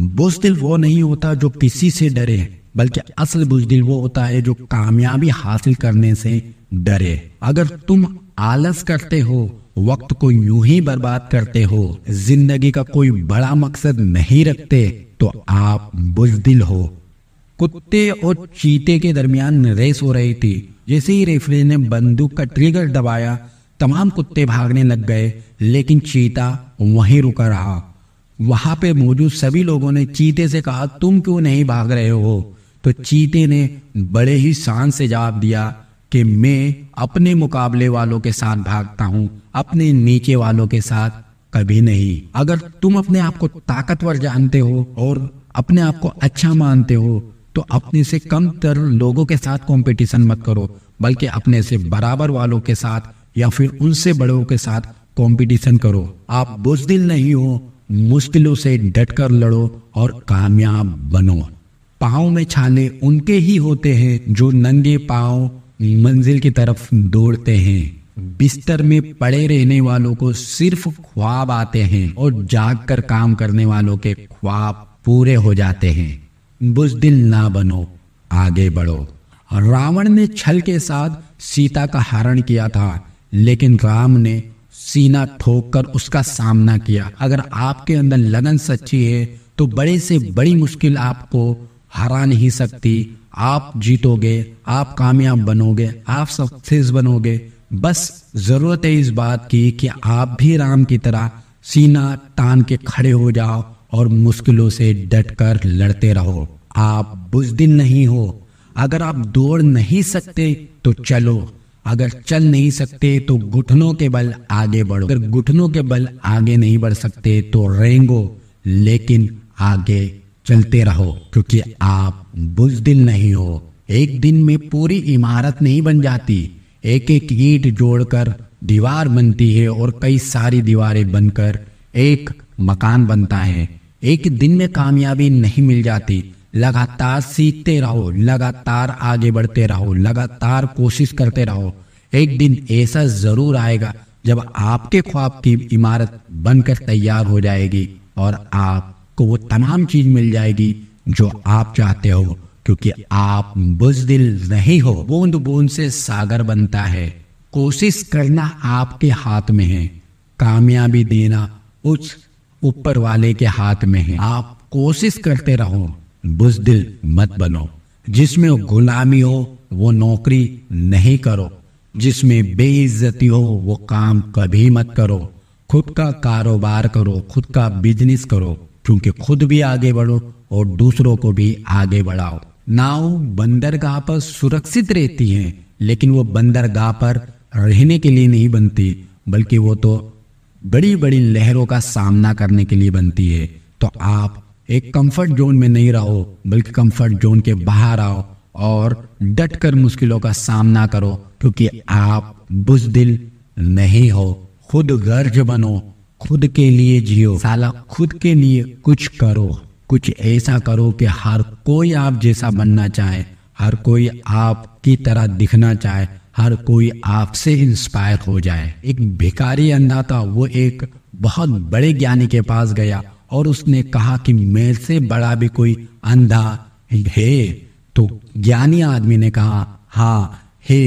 बुजदिल वो नहीं होता जो किसी से डरे बल्कि असल बुजदिल वो होता है जो कामयाबी हासिल करने से डरे अगर तुम आलस करते हो वक्त को यूं ही बर्बाद करते हो जिंदगी का कोई बड़ा मकसद नहीं रखते तो आप बुजदिल हो कुत्ते और चीते के दरमियान रेस हो रही थी जैसे ही रेफरी ने बंदूक का ट्रिगर दबाया तमाम कुत्ते भागने लग गए लेकिन चीता वहीं रुका रहा वहां पे मौजूद सभी लोगों ने चीते से कहा तुम क्यों नहीं भाग रहे हो तो चीते ने बड़े ही शान से जवाब दिया कि मैं अपने मुकाबले वालों के साथ भागता हूँ अपने नीचे वालों के साथ कभी नहीं अगर तुम अपने आप को ताकतवर जानते हो और अपने आप को अच्छा मानते हो तो अपने से कम तर लोगों के साथ कंपटीशन मत करो बल्कि अपने से बराबर वालों के साथ या फिर उनसे बड़ों के साथ कंपटीशन करो आप बुजदिल नहीं हो मुश्किलों से डटकर लड़ो और कामयाब बनो पाओ में छाले उनके ही होते हैं जो नंगे पाओ मंजिल की तरफ दौड़ते हैं बिस्तर में पड़े रहने वालों को सिर्फ ख्वाब आते हैं और जाग कर काम करने वालों के ख्वाब पूरे हो जाते हैं बुजदिल ना बनो आगे बढ़ो रावण ने छल के साथ सीता का हरण किया था लेकिन राम ने सीना ठोक कर उसका सामना किया अगर आपके अंदर लगन सच्ची है तो बड़े से बड़ी मुश्किल आपको हरा नहीं सकती आप जीतोगे आप कामयाब बनोगे आप सक्सेस बनोगे बस जरूरत है इस बात की कि आप भी राम की तरह सीना तान के खड़े हो जाओ और मुश्किलों से डटकर लड़ते रहो आप बुजदिन नहीं हो अगर आप दौड़ नहीं सकते तो चलो अगर चल नहीं सकते तो घुटनों के बल आगे बढ़ो अगर घुटनों के बल आगे नहीं बढ़ सकते तो रेंगो लेकिन आगे चलते रहो क्योंकि आप बुजदिल नहीं हो एक दिन में पूरी इमारत नहीं बन जाती एक एक ईट जोड़कर दीवार बनती है और कई सारी दीवारें बनकर एक मकान बनता है एक दिन में कामयाबी नहीं मिल जाती लगातार सीखते रहो लगातार आगे बढ़ते रहो लगातार कोशिश करते रहो एक दिन ऐसा जरूर आएगा जब आपके ख्वाब की इमारत बनकर तैयार हो जाएगी और आपको वो तमाम चीज मिल जाएगी जो आप चाहते हो क्योंकि आप बुजदिल नहीं हो बूंद बूंद से सागर बनता है कोशिश करना आपके हाथ में है कामयाबी देना उस ऊपर वाले के हाथ में है आप कोशिश करते रहो बुजदिल मत बनो जिसमें गुलामी हो वो नौकरी नहीं करो जिसमें बेइज्जती हो वो काम कभी मत करो खुद का कारोबार करो खुद का बिजनेस करो क्योंकि खुद भी आगे बढ़ो और दूसरों को भी आगे बढ़ाओ नाव बंदरगाह पर सुरक्षित रहती है लेकिन वो बंदरगाह पर रहने के लिए नहीं बनती बल्कि वो तो बड़ी बड़ी लहरों का सामना करने के लिए बनती है तो आप एक कंफर्ट जोन में नहीं रहो बल्कि कंफर्ट जोन के बाहर आओ और डट कर मुश्किलों का सामना करो क्योंकि आप बुजदिल नहीं हो खुद गर्ज बनो खुद के लिए जियो साला खुद के लिए कुछ करो कुछ ऐसा करो कि हर कोई आप जैसा बनना चाहे हर कोई आपकी तरह दिखना चाहे हर कोई आपसे इंस्पायर हो जाए एक भिकारी अंधा था वो एक बहुत बड़े ज्ञानी के पास गया और उसने कहा कि मेरे से बड़ा भी कोई अंधा है तो ज्ञानी आदमी ने कहा हा हे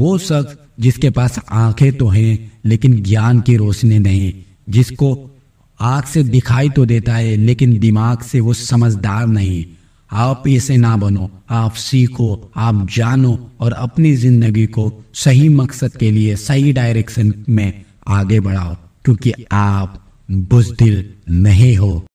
वो शख्स जिसके पास आंखें तो हैं लेकिन ज्ञान की रोशनी नहीं जिसको आंख से दिखाई तो देता है लेकिन दिमाग से वो समझदार नहीं आप ऐसे ना बनो आप सीखो आप जानो और अपनी जिंदगी को सही मकसद के लिए सही डायरेक्शन में आगे बढ़ाओ क्योंकि आप बुजदिल नहीं हो